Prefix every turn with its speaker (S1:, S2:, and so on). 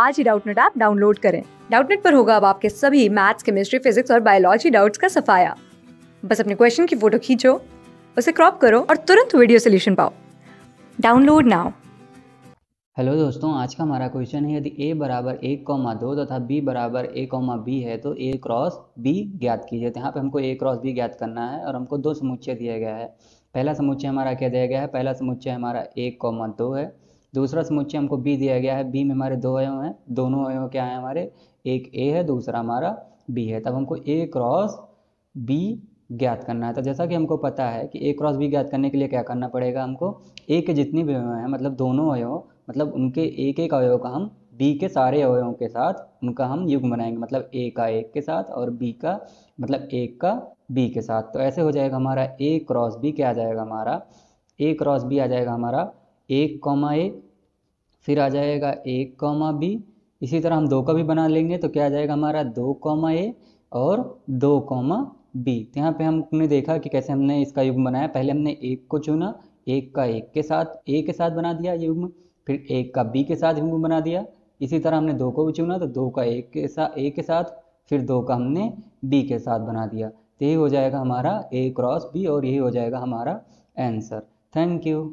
S1: आज ही Doubtnut app download करें डाउटनेट पर होगा अब आपके सभी मैथ्स केमिस्ट्री फिजिक्स और बायोलॉजी डाउट्स का सफाया बस अपने क्वेश्चन की फोटो खींचो उसे क्रॉप करो और तुरंत वीडियो सोल्यूशन पाओ डाउनलोड नाउ
S2: हेलो दोस्तों आज का हमारा क्वेश्चन है यदि ए बराबर एक कौमा दो तथा बी बराबर ए कौमा बी है तो ए क्रॉस बी ज्ञात कीजिए तो यहाँ पे हमको ए क्रॉस बी ज्ञात करना है और हमको दो समुच्चय दिया गया है पहला समुच्चय हमारा क्या दिया गया है पहला समुच्चय हमारा एक कौमा दो है दूसरा समुच्चय हमको बी दिया गया है बी में हमारे दो अयो हैं दोनों अयव क्या है हमारे एक ए है दूसरा हमारा बी है तब हमको ए क्रॉस बी ज्ञात करना है तो जैसा कि हमको पता है कि ए क्रॉस बी ज्ञात करने के लिए क्या करना पड़ेगा हमको ए के जितनी भी अयव हैं मतलब दोनों अयव मतलब उनके एक एक अवयव का हम बी के सारे अवयवों के साथ उनका हम युग्म बनाएंगे मतलब ए का एक के साथ और बी का मतलब एक का बी के साथ तो ऐसे हो जाएगा हमारा ए क्रॉस बी क्या आ जाएगा हमारा ए क्रॉस बी आ जाएगा हमारा एक कॉमा ए फिर आ जाएगा एक कॉमा बी इसी तरह हम दो का भी बना लेंगे तो क्या आ जाएगा हमारा दो कॉमा ए और दो कॉमा बी तो यहाँ पे हमने देखा कि कैसे हमने इसका युग्म बनाया पहले हमने एक को चुना एक का एक के साथ ए के साथ बना दिया युग्म फिर एक का बी के साथ युग्म बना दिया इसी तरह हमने दो को भी चुना तो दो का एक के साथ ए के साथ फिर दो का हमने बी के साथ बना दिया तो यही हो जाएगा हमारा ए क्रॉस बी और यही हो जाएगा हमारा आंसर थैंक यू